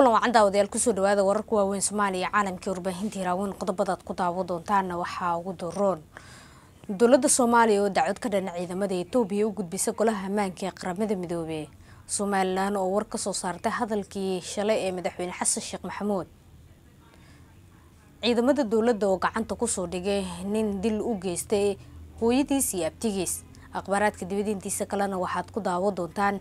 kulan wacan daawadayaal kusoo dhawaada wararka waaweyn soomaaliya caalamkai warbaahintii raawin qodobadaad ku daawo doontaana waxaa ugu daroon dowladda soomaaliya oo dacwad ka dhana ciidamada etoobiya u gudbisa golaha ammaanka ee qaramada midoobe somalilan oo war kasoo saartay hadalkii shalay ee madaxweyne xasan sheekh maxamuud ciidamada dowladda oo gacanta kusoo dhigay nin dil u geystay hooyadiis iyo abtigiis akhbaaraadka dibadintiisa kalena waxaad ku daawo doontaan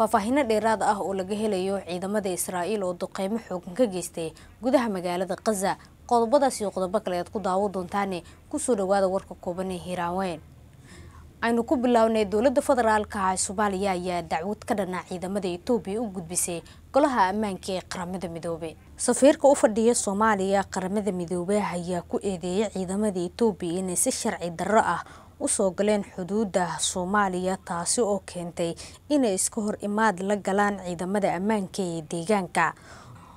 faahfaahino dheeraad ah oo laga helayo ciidamada israa'iil oo duqeymo xoogan ka geystay gudaha magaalada khaza qodobadaas iyo qodobo kale aad ku daawo doontaane kusoo dhawaada warka kooban ee hiiraaweyn aynu ku bilaawnay dowladda federaalka ah soomaaliya ayaa dacwad ka dhana ciidamada etoobiya u gudbisay golaha ammaanka ee qaramada midoobe safiirka u fadhiya soomaaliya qaramada midoobe ayaa ku eedeeyay ciidamada etoobiya inay si sharci darro ah usoo galeen xuduudda soomaaliya taasi oo keentay inay iska hor imaad la galaan ciidamada ammaanka ee deegaanka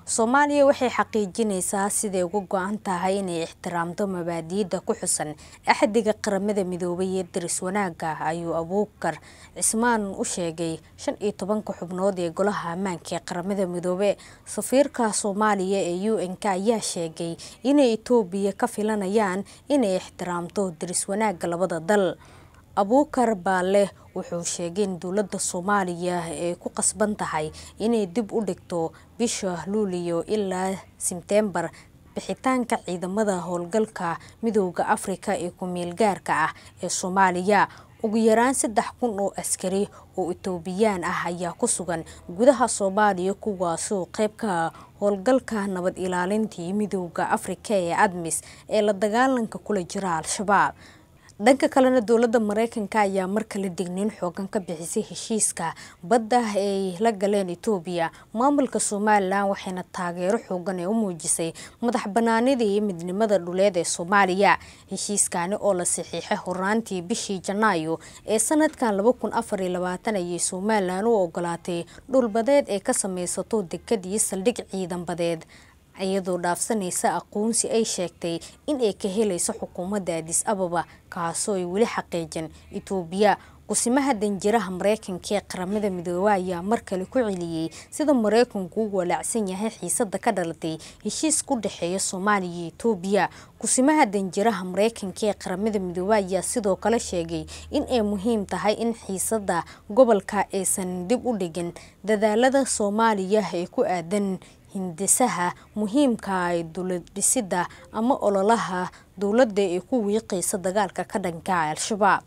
soomaaliya waxay xaqiijinaysaa siday uga go-an tahay inay ixtiraamto mabaadiida ku xusan axdiga qaramada midoobay ee daris wanaaga ayuu abuukar cismaan u sheegay shan iyo tobanka xubnood ee golaha ammaanka ee qaramada midoobe safiirka soomaaliya ee u n k ayaa sheegay inay etoobiya ka filanayaan inay ixtiraamto daris wanaagga labada dal abuukar baale wuxuu sheegay in dowladda soomaaliya ay ku qasban tahay inay dib u dhigto bisha luuliyo ilaa sebtembar bixitaanka ciidamada howlgalka midooda afrika ee kumeelgaarka ah ee soomaaliya ugu yaraan saddex kun oo askari oo etoobiyaan ah ayaa ku sugan gudaha soomaaliya kuwaasoo qeybka ah howlgalka nabad ilaalintii midooda afrika ee admis ee la dagaalanka kula jira al-shabaab dhanka kalena dowladda mareykanka ayaa markale digniin xoogan ka bixisay heshiiska badda ay la galeen etoobiya maamulka somalilan waxayna taageero xoogan ee u muujisay madax banaanidii midnimada dhuleed ee soomaaliya heshiiskaani oo la saxiixay horaantii bishii janaayo ee sanadkan ayay somalilan u ogolaatay dhulbadeed ay ka sameysato dekad iyo saldhig ciidan badeed iyadoo dhaafsanaysa aqoonsi ay sheegtay in ay ka helayso xukuumadda adis ababa kaasoo ay weli xaqiijin itoobiya qusimaha danjiraha mareykanka ee qaramada midoobe ayaa mar kale ku celiyey sida mareykanku u walaacsan yahay xiisada ka dhalatay heshiis ku dhexeeya soomaaliya iyo etoobiya qusimaha danjiraha mareykanka ee qaramada midoobe ayaa sidoo kale sheegay in ay muhiim tahay in xiisada gobolka aysan dib u dhigin dadaalada soomaaliya ee ku aadan hindisaha muhiimka ay duladhisida ama ololaha dowladda ee ku wiiqaysa dagaalka ka dhanka al-shabaab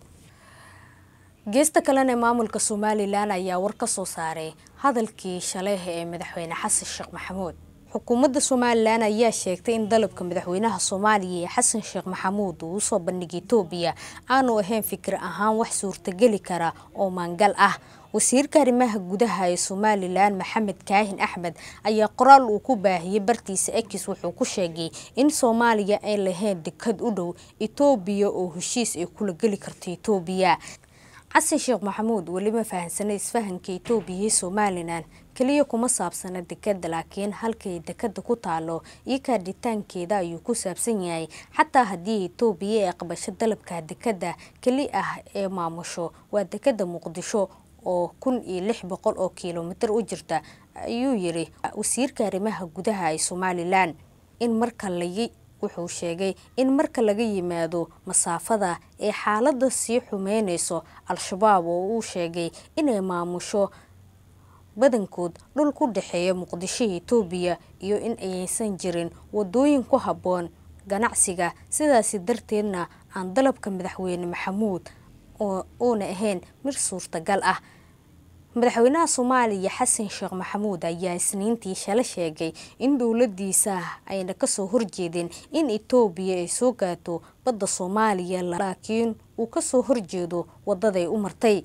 geesta kalena maamulka somalilan ayaa war ka soo saaray hadalkii shalay ee madaxweyne xasan sheekh maxamuud xukuumadda somalilan ayaa sheegtay in dalabka madaxweynaha soomaaliya ee xasan sheekh maxamuud uu usoo bandhigay etoobiya aanu ahayn fikir ahaan wax suurtageli kara oo maangal ah wasiirka arrimaha gudaha ee somalilan maxamed kaahin axmed ayaa qoraal uu ku baahiyey bartiisa ekis wuxuu ku sheegay in soomaaliya ay lahayn dekad u dhow etoobiya oo heshiis ay kula geli karto etoobiya xasan sheekh maxamuud weli ma isfahanka etoobiya iyo somalilan keliya kuma saabsana dekeda laakiin halkay dekada ku taalo iyo kaadhitaankeeda ayuu ku saabsan yahay xataa haddii etoobiya ee aqbasho dalabka dekeda keli ah ee maamusho waa dekeda muqdisho oo kun iyo lix boqol oo kilomitir u jirta ayuu yiri wasiirka arrimaha gudaha ee somalilan in marka la wuxuu sheegay in marka laga yimaado masaafada ee xaalada sii xumeynayso al-shabaab oo uu sheegay inay maamusho badankood dhul ku dhexeeya muqdisho etoobiya iyo in ayaysan jirin wadooyin ku habboon ganacsiga sidaasi darteedna aan dalabka madaxweyne maxamuud uuna ahayn mid suurtagal ah madaxweynaha soomaaliya xasan sheekh maxamuud ayaa isniintii shala sheegay in dowladiisa ayna kasoo horjeedeen in etoobiya ay soo gaato badda soomaaliya laakiin uu kasoo horjeedo wadaday u martay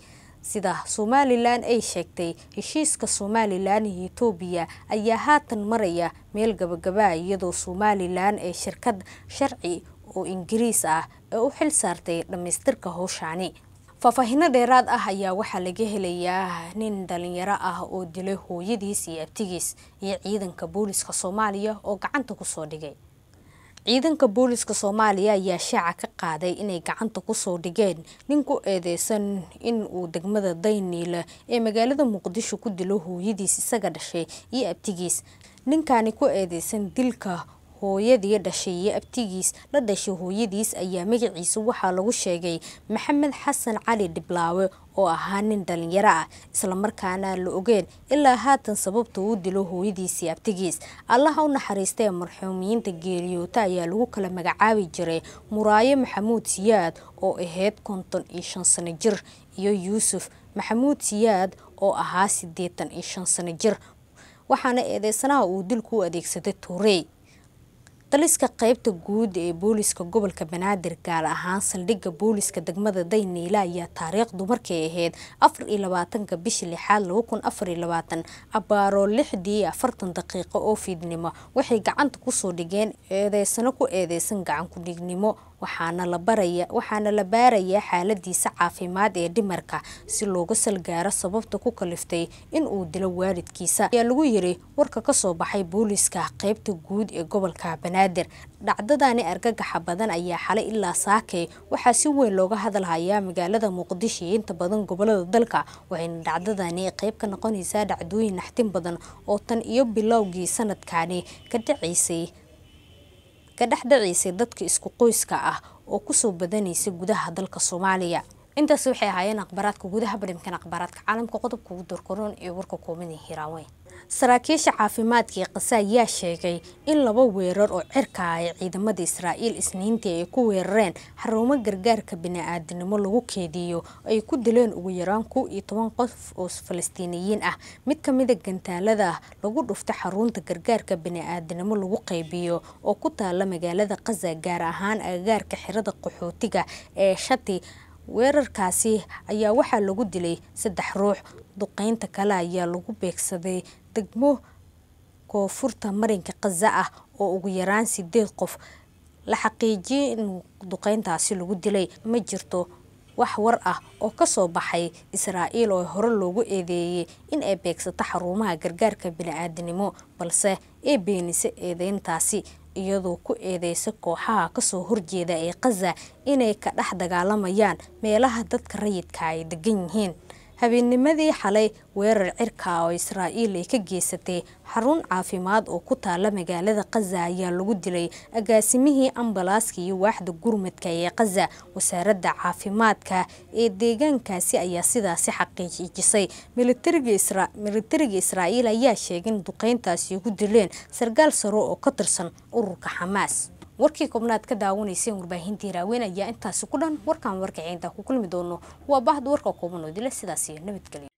sida somalilan ay sheegtay heshiiska somalilan iyo etoobiya ayaa haatan maraya meel gabagabaa iyadoo somalilan ee shirkad sharci oo ingiriis ah ee u xil saartay dhammaystirka howshaani faahfaahino dheeraad ah ayaa waxaa laga helayaa nin dhalinyaro ah oo dilay hooyadiis iyo abtigiis iyo ciidanka booliska soomaaliya oo gacanta kusoo dhigay ciidanka booliska soomaaliya ayaa shaaca ka qaaday inay gacanta kusoo dhigeen nin ku eedeysan in uu degmada dayniila ee magaalada muqdisho ku dilo hooyadiis isaga dhashay iyo abtigiis ninkaani ku eedeysan dilka hooyadii dhashay iyo abtigiis la dhashay hooyadiis ayaa magaciisa waxaa lagu sheegay maxamed xasan cali dhiblaawe oo ahaa nin dhalinyaro ah islamarkaana la ogeen ilaa haatan sababta uu dilo hooyadiisii abtigiis allaha u naxariista marxuumiyiinta geeriyoota ayaa lagu kala magacaabi jiray muraayo maxamuud siyaad oo ahayd konton iyo shan sano jir iyo yuusuf maxamuud siyaad oo ahaa sideetan iyo shan sano jir waxaana eedeysanaha uu dilku u adeegsaday tuurey daliska qaybta guud ee booliska gobolka banaadir gaar ahaan saldhiga booliska degmada dayniila ayaa taariikhdu markay ahayd afar iyo labaatanka bisha lixaad laba kun afar iyo labaatan abaaroo lixdii iyo afartan daqiiqo oo fiidnimo waxay gacanta kusoo dhigeen eedeysano ku eedeysan gacan ku-dhiignimo waxaana la baraya waxaana la baarayaa xaaladiisa caafimaad ee dhimarka si looga salgaaro sababta ku kaliftay in uu dilo waalidkiisa ayaa lagu yiri warka kasoo baxay booliska qeybta guud ee gobolka banaadir banaadir dhacdadani argagaxa badan ayaa xalay ilaa saakey waxaa si weyn looga hadalhayaa magaalada muqdisho iyo inta badan gobolada dalka waxayna dhacdadani qeyb ka noqonaysaa dhacdooyin naxtin badan oo tan iyo bilowgii sanadkani ka dhacaysay dadka isku qoyska ah oo kusoo badanaysa gudaha dalka soomaaliya intaas waxay ahaayeen akhbaaraadka gudaha barnaamijkan akhbaaraadka caalamka qodobka ugu dorkoron ee warka koomada hiraaweyn saraakiisha caafimaadka ee kasa ayaa sheegay in laba weerar oo cirka ah ee ciidamada israa'iil isniintii ay ku weerareen xarumo gargaarka bini-aadinimo lagu keediyo ay ku dileen ugu yaraan kow iyo toban qof oo falastiiniyiin ah mid ka mida gantaalada lagu dhufta xarunta gargaarka bini-aadinimo lagu qaybiyo oo ku taala magaalada khaza gaar ahaan agagaarka xirada qaxootiga ee shati weerarkaasi ayaa waxaa lagu dilay saddex ruux duqeynta kale ayaa lagu beegsaday degmo koonfurta marinka khaza ah oo ugu yaraan sideed qof la xaqiijiyay in duqeyntaasi lagu dilay ma jirto wax war ah oo kasoo baxay israa'iil oo hore loogu eedeeyey in ay beegsato xarumaha gargaarka bini aadanimo balse ay beenisa eedeyntaasi iyadoo ku eedeysa kooxaha kasoo horjeeda ee khaza inay ka dhex dagaalamayaan meelaha dadka rayidka ay degan yihiin habeennimadii xalay weerar cirka oo israa'iil ay ka geysatay xarun caafimaad oo ku taala magaalada khaza ayaa lagu dilay agaasimihii ambalaaska iyo waaxda gurmadka ee khaza wasaaradda caafimaadka ee deegaankaasi ayaa sidaasi xaqiijisay militariga israa'iil ayaa in duqeyntaasi ugu dileen sarkaal saro oo ka tirsan ururka xamaas warkii kobnaad ka daawanayseen warbaahintii raaweyn ayaa intaasi ku dhan warkaan warkaciinta ku kulmi doono waa baahda warka kooban oo dila sidaasiyo nabadgelyo